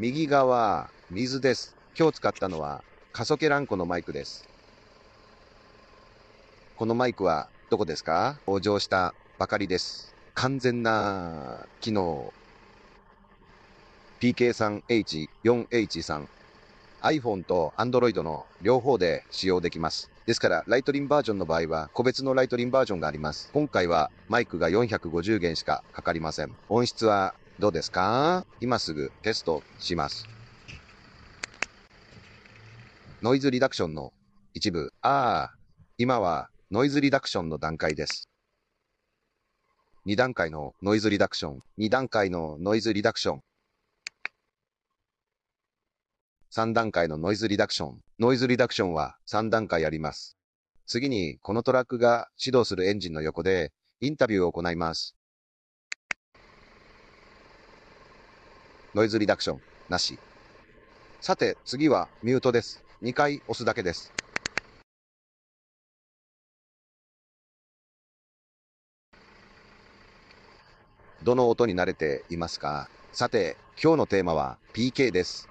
右側、水です。今日使ったのは、カソケランコのマイクです。このマイクは、どこですか登場したばかりです。完全な機能。PK3H4H 3 iPhone と Android の両方で使用できます。ですから、ライトリンバージョンの場合は、個別のライトリンバージョンがあります。今回はマイクが450元しかかかりません。音質はどうですか今すぐテストします。ノイズリダクションの一部。ああ、今はノイズリダクションの段階です。2段階のノイズリダクション。2段階のノイズリダクション。3段階のノイズリダクション。ノイズリダクションは3段階あります。次に、このトラックが指導するエンジンの横でインタビューを行います。ノイズリダクションなし。さて、次はミュートです。2回押すだけです。どの音に慣れていますかさて、今日のテーマは PK です。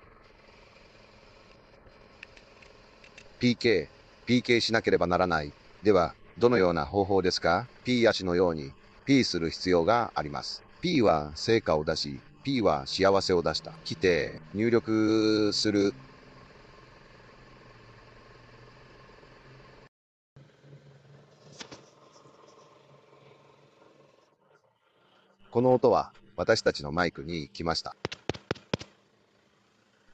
PK、PK しなければならない。では、どのような方法ですか ?P 足のように P する必要があります。P は成果を出し、P は幸せを出した。来て、入力する。この音は私たちのマイクに来ました。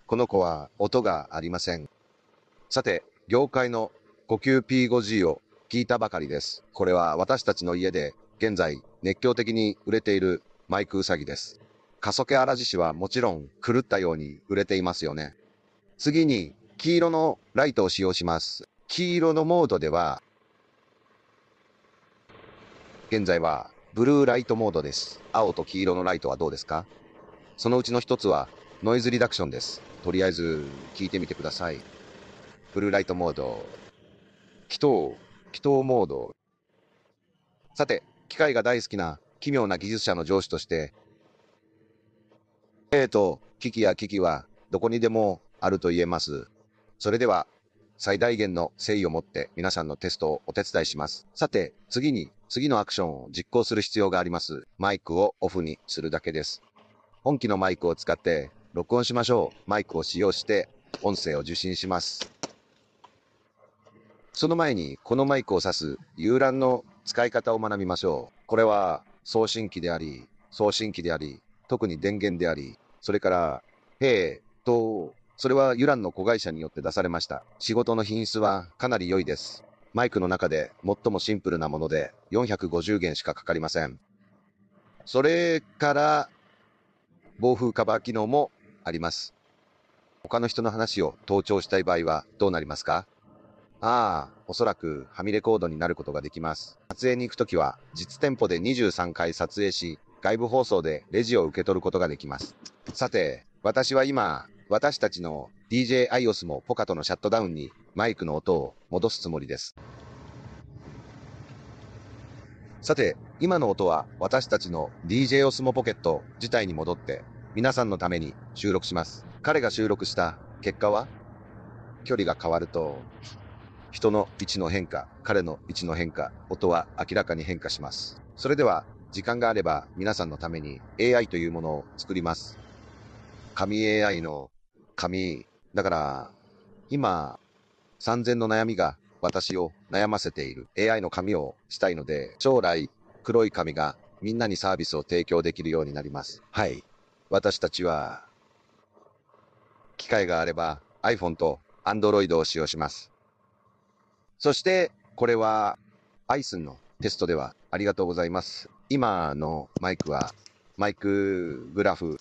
この子は音がありません。さて、業界の呼吸 P5G を聞いたばかりです。これは私たちの家で現在熱狂的に売れているマイクウサギです。過疎系荒地市はもちろん狂ったように売れていますよね。次に、黄色のライトを使用します。黄色のモードでは、現在はブルーライトモードです。青と黄色のライトはどうですかそのうちの一つはノイズリダクションです。とりあえず聞いてみてください。ブルーライトモード。祈祷、祈祷モード。さて、機械が大好きな奇妙な技術者の上司として、えーと、危機や危機はどこにでもあると言えます。それでは、最大限の誠意を持って皆さんのテストをお手伝いします。さて、次に、次のアクションを実行する必要があります。マイクをオフにするだけです。本機のマイクを使って録音しましょう。マイクを使用して音声を受信します。その前に、このマイクを指す遊覧の使い方を学びましょう。これは送信機であり、送信機であり、特に電源であり、それから、へえ、と、それはユランの子会社によって出されました。仕事の品質はかなり良いです。マイクの中で最もシンプルなもので450元しかかかりません。それから、防風カバー機能もあります。他の人の話を盗聴したい場合はどうなりますかああ、おそらくハミレコードになることができます。撮影に行くときは、実店舗で23回撮影し、外部放送でレジを受け取ることができます。さて、私は今、私たちの DJ iOS もポカとのシャットダウンにマイクの音を戻すつもりです。さて、今の音は私たちの DJ オスモポケット自体に戻って皆さんのために収録します。彼が収録した結果は距離が変わると人の位置の変化、彼の位置の変化、音は明らかに変化します。それでは時間があれば皆さんのために AI というものを作ります。紙 AI の紙。だから、今、3000の悩みが私を悩ませている AI の紙をしたいので、将来、黒い紙がみんなにサービスを提供できるようになります。はい。私たちは、機会があれば iPhone と Android を使用します。そして、これは、アイスンのテストではありがとうございます。今のマイクは、マイクグラフ